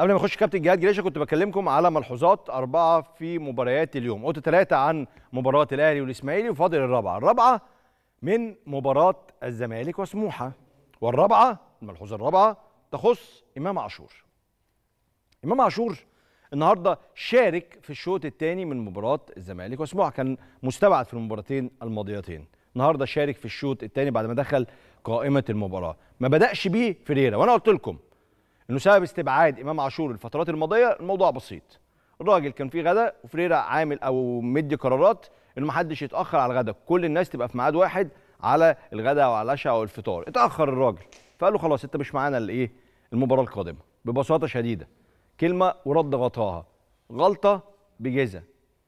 قبل ما اخش كابتن جهاد جريشه كنت بكلمكم على ملحوظات اربعه في مباريات اليوم قلت ثلاثه عن مباراه الاهلي والاسماعيلي وفاضل الرابعه الرابعه من مباراه الزمالك وسموحه والرابعه الملحوظه الرابعه تخص امام عاشور امام عاشور النهارده شارك في الشوط الثاني من مباراه الزمالك وسموحه كان مستبعد في المباراتين الماضيتين النهارده شارك في الشوط الثاني بعد ما دخل قائمه المباراه ما بداش بيه فيريرا وانا قلت لكم انه سبب استبعاد امام عاشور الفترات الماضيه الموضوع بسيط الراجل كان في غدا وفريرا عامل او مدي قرارات انه ما حدش يتاخر على الغدا كل الناس تبقى في ميعاد واحد على الغدا او على العشاء او الفطار اتاخر الراجل فقال له خلاص انت مش معانا الايه المباراه القادمه ببساطه شديده كلمه ورد غطاها غلطه بجزا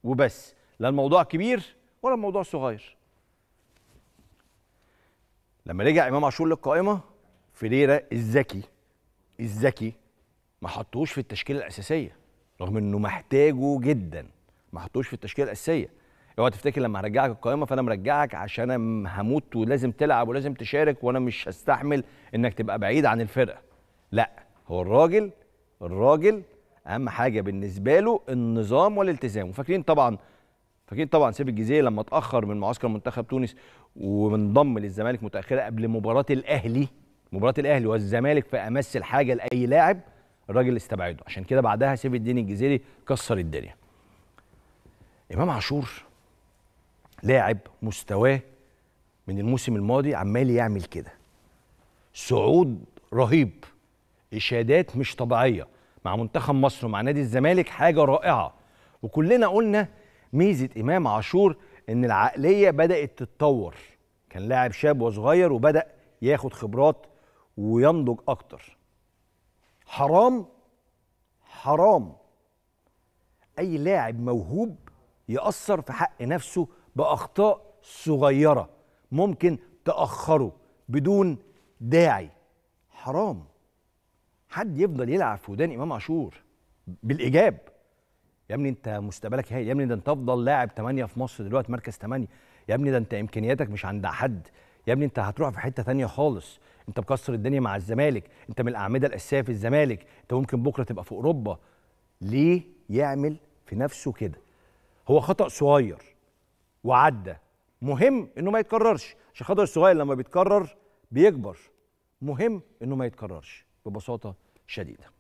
وبس لا الموضوع كبير ولا الموضوع صغير لما رجع امام عاشور للقائمه فريرة الذكي الذكي ما حطوش في التشكيله الاساسيه رغم انه محتاجه جدا ما حطوش في التشكيله الاساسيه اوعى تفتكر لما هرجعك القائمه فانا مرجعك عشان انا هموت ولازم تلعب ولازم تشارك وانا مش هستحمل انك تبقى بعيد عن الفرقه لا هو الراجل الراجل اهم حاجه بالنسبه له النظام والالتزام وفاكرين طبعا فاكرين طبعا سيف الجزيه لما اتاخر من معسكر منتخب تونس وانضم للزمالك متاخره قبل مباراه الاهلي مباراه الاهلي والزمالك في امس الحاجه لاي لاعب الراجل استبعده عشان كده بعدها سيف الدين الجزيري كسر الدنيا امام عاشور لاعب مستواه من الموسم الماضي عمال يعمل كده صعود رهيب اشادات مش طبيعيه مع منتخب مصر ومع نادي الزمالك حاجه رائعه وكلنا قلنا ميزه امام عاشور ان العقليه بدات تتطور كان لاعب شاب وصغير وبدا ياخد خبرات وينضج اكتر حرام حرام اي لاعب موهوب ياثر في حق نفسه باخطاء صغيره ممكن تاخره بدون داعي حرام حد يفضل يلعب في ودان امام عاشور بالايجاب يا ابني انت مستقبلك هايل يا ابني ده انت افضل لاعب 8 في مصر دلوقتي مركز 8 يا ابني ده انت امكانياتك مش عند حد يا ابني انت هتروح في حته ثانيه خالص انت مكسر الدنيا مع الزمالك انت من الاعمده الاساسيه في الزمالك انت ممكن بكره تبقى في اوروبا ليه يعمل في نفسه كده هو خطا صغير وعدى مهم انه ما يتكررش عشان خطا الصغير لما بيتكرر بيكبر مهم انه ما يتكررش ببساطه شديده